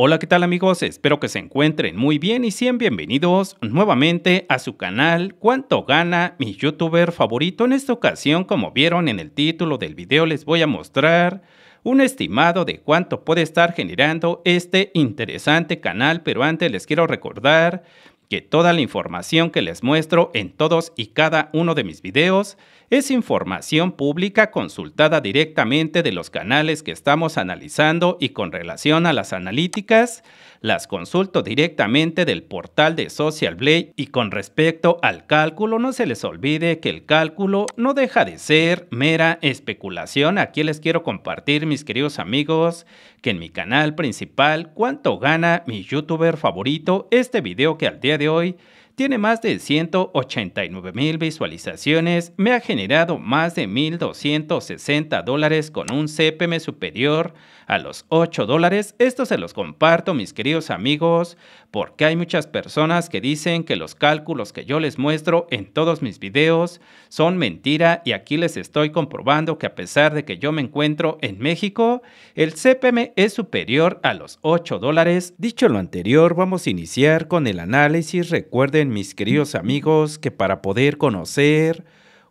Hola, ¿qué tal amigos? Espero que se encuentren muy bien y sean bienvenidos nuevamente a su canal Cuánto gana mi youtuber favorito. En esta ocasión, como vieron en el título del video, les voy a mostrar un estimado de cuánto puede estar generando este interesante canal, pero antes les quiero recordar que toda la información que les muestro en todos y cada uno de mis videos es información pública consultada directamente de los canales que estamos analizando y con relación a las analíticas, las consulto directamente del portal de Social Blade y con respecto al cálculo no se les olvide que el cálculo no deja de ser mera especulación. Aquí les quiero compartir mis queridos amigos que en mi canal principal cuánto gana mi youtuber favorito este video que al día de hoy tiene más de 189 mil visualizaciones, me ha generado más de 1.260 dólares con un CPM superior a los 8 dólares. Esto se los comparto, mis queridos amigos, porque hay muchas personas que dicen que los cálculos que yo les muestro en todos mis videos son mentira y aquí les estoy comprobando que a pesar de que yo me encuentro en México, el CPM es superior a los 8 dólares. Dicho lo anterior, vamos a iniciar con el análisis. Recuerden mis queridos amigos, que para poder conocer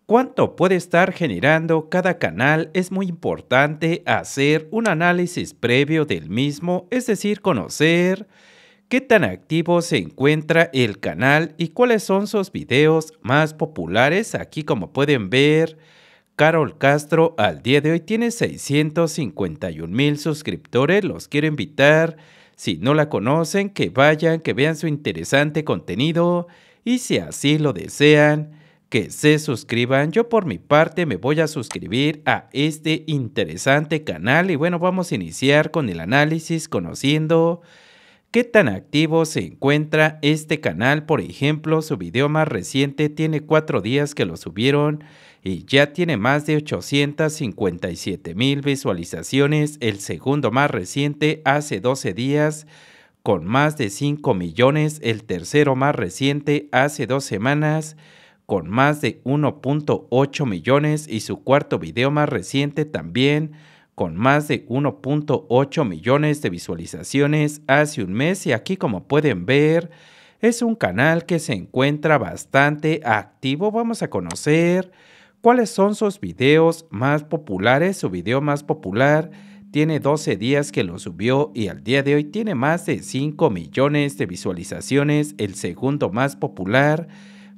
cuánto puede estar generando cada canal es muy importante hacer un análisis previo del mismo, es decir, conocer qué tan activo se encuentra el canal y cuáles son sus videos más populares. Aquí como pueden ver, Carol Castro al día de hoy tiene 651 mil suscriptores. Los quiero invitar si no la conocen, que vayan, que vean su interesante contenido y si así lo desean, que se suscriban. Yo por mi parte me voy a suscribir a este interesante canal y bueno, vamos a iniciar con el análisis conociendo ¿Qué tan activo se encuentra este canal? Por ejemplo, su video más reciente tiene cuatro días que lo subieron y ya tiene más de 857 mil visualizaciones. El segundo más reciente hace 12 días con más de 5 millones. El tercero más reciente hace dos semanas con más de 1.8 millones y su cuarto video más reciente también con más de 1.8 millones de visualizaciones hace un mes y aquí como pueden ver es un canal que se encuentra bastante activo. Vamos a conocer cuáles son sus videos más populares. Su video más popular tiene 12 días que lo subió y al día de hoy tiene más de 5 millones de visualizaciones. El segundo más popular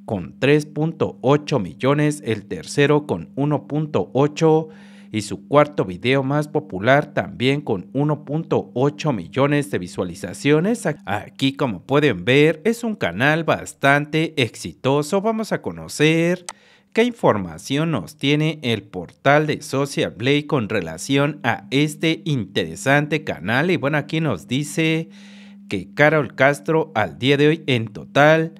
con 3.8 millones. El tercero con 1.8 millones y su cuarto video más popular también con 1.8 millones de visualizaciones. Aquí como pueden ver es un canal bastante exitoso. Vamos a conocer qué información nos tiene el portal de Social Blade con relación a este interesante canal. Y bueno, aquí nos dice que Carol Castro al día de hoy en total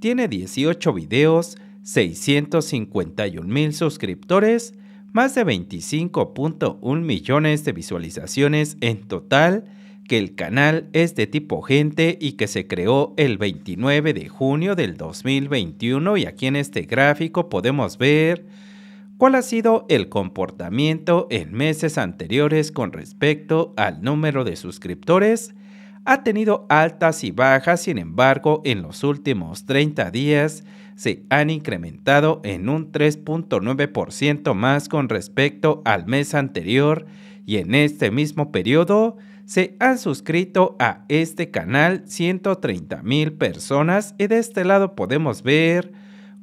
tiene 18 videos, 651 mil suscriptores, más de 25.1 millones de visualizaciones en total, que el canal es de tipo gente y que se creó el 29 de junio del 2021 y aquí en este gráfico podemos ver cuál ha sido el comportamiento en meses anteriores con respecto al número de suscriptores ha tenido altas y bajas, sin embargo, en los últimos 30 días se han incrementado en un 3.9% más con respecto al mes anterior y en este mismo periodo se han suscrito a este canal 130 mil personas y de este lado podemos ver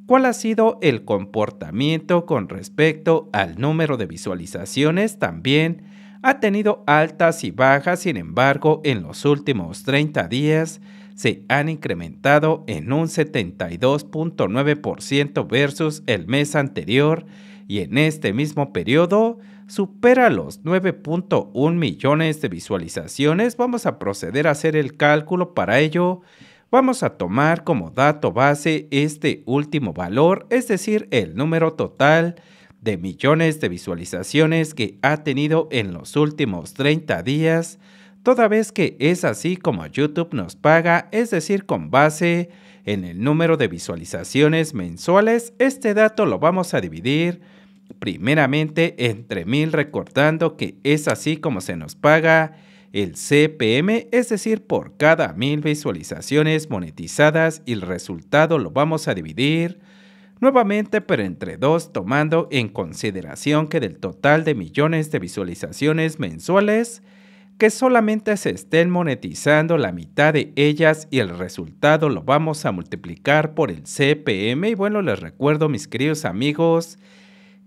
cuál ha sido el comportamiento con respecto al número de visualizaciones también ha tenido altas y bajas, sin embargo, en los últimos 30 días se han incrementado en un 72.9% versus el mes anterior y en este mismo periodo supera los 9.1 millones de visualizaciones. Vamos a proceder a hacer el cálculo para ello. Vamos a tomar como dato base este último valor, es decir, el número total de millones de visualizaciones que ha tenido en los últimos 30 días, toda vez que es así como YouTube nos paga, es decir, con base en el número de visualizaciones mensuales, este dato lo vamos a dividir primeramente entre mil recordando que es así como se nos paga el CPM, es decir, por cada mil visualizaciones monetizadas y el resultado lo vamos a dividir Nuevamente, pero entre dos, tomando en consideración que del total de millones de visualizaciones mensuales, que solamente se estén monetizando la mitad de ellas y el resultado lo vamos a multiplicar por el CPM. Y bueno, les recuerdo, mis queridos amigos,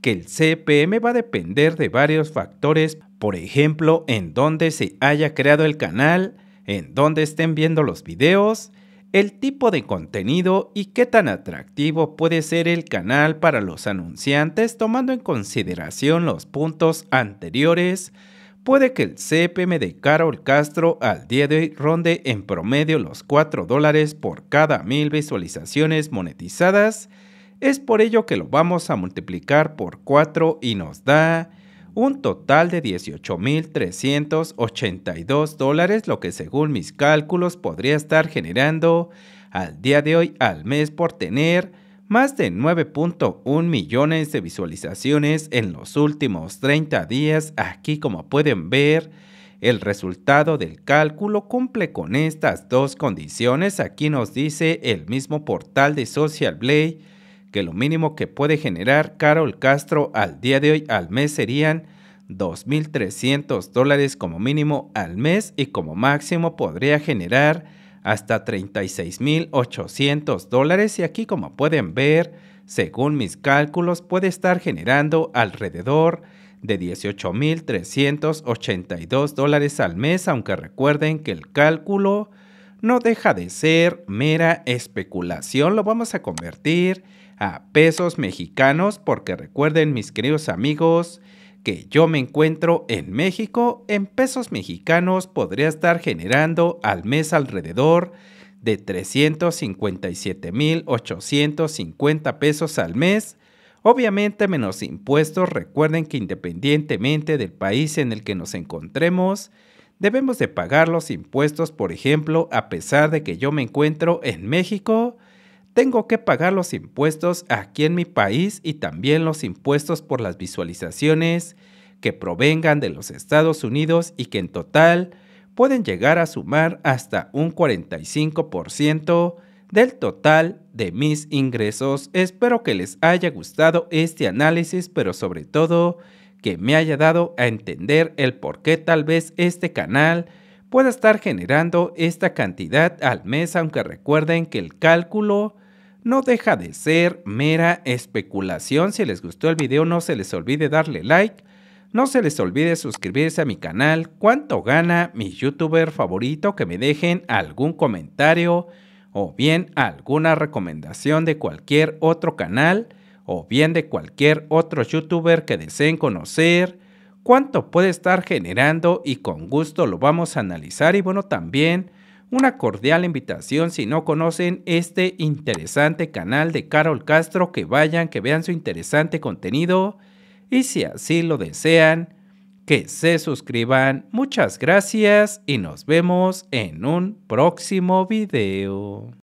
que el CPM va a depender de varios factores, por ejemplo, en dónde se haya creado el canal, en dónde estén viendo los videos, el tipo de contenido y qué tan atractivo puede ser el canal para los anunciantes tomando en consideración los puntos anteriores, puede que el CPM de Carol Castro al día de hoy ronde en promedio los 4 dólares por cada mil visualizaciones monetizadas. Es por ello que lo vamos a multiplicar por 4 y nos da un total de 18.382 dólares, lo que según mis cálculos podría estar generando al día de hoy al mes por tener más de 9.1 millones de visualizaciones en los últimos 30 días. Aquí como pueden ver, el resultado del cálculo cumple con estas dos condiciones. Aquí nos dice el mismo portal de Social Blade que lo mínimo que puede generar Carol Castro al día de hoy al mes serían 2.300 dólares como mínimo al mes y como máximo podría generar hasta 36.800 dólares y aquí como pueden ver, según mis cálculos, puede estar generando alrededor de 18.382 dólares al mes, aunque recuerden que el cálculo no deja de ser mera especulación, lo vamos a convertir a pesos mexicanos, porque recuerden mis queridos amigos que yo me encuentro en México, en pesos mexicanos podría estar generando al mes alrededor de 357.850 pesos al mes, obviamente menos impuestos, recuerden que independientemente del país en el que nos encontremos, debemos de pagar los impuestos, por ejemplo, a pesar de que yo me encuentro en México, tengo que pagar los impuestos aquí en mi país y también los impuestos por las visualizaciones que provengan de los Estados Unidos y que en total pueden llegar a sumar hasta un 45% del total de mis ingresos. Espero que les haya gustado este análisis, pero sobre todo que me haya dado a entender el por qué tal vez este canal pueda estar generando esta cantidad al mes, aunque recuerden que el cálculo no deja de ser mera especulación. Si les gustó el video no se les olvide darle like, no se les olvide suscribirse a mi canal, cuánto gana mi youtuber favorito, que me dejen algún comentario o bien alguna recomendación de cualquier otro canal o bien de cualquier otro youtuber que deseen conocer cuánto puede estar generando y con gusto lo vamos a analizar y bueno también una cordial invitación si no conocen este interesante canal de Carol Castro que vayan, que vean su interesante contenido y si así lo desean, que se suscriban. Muchas gracias y nos vemos en un próximo video.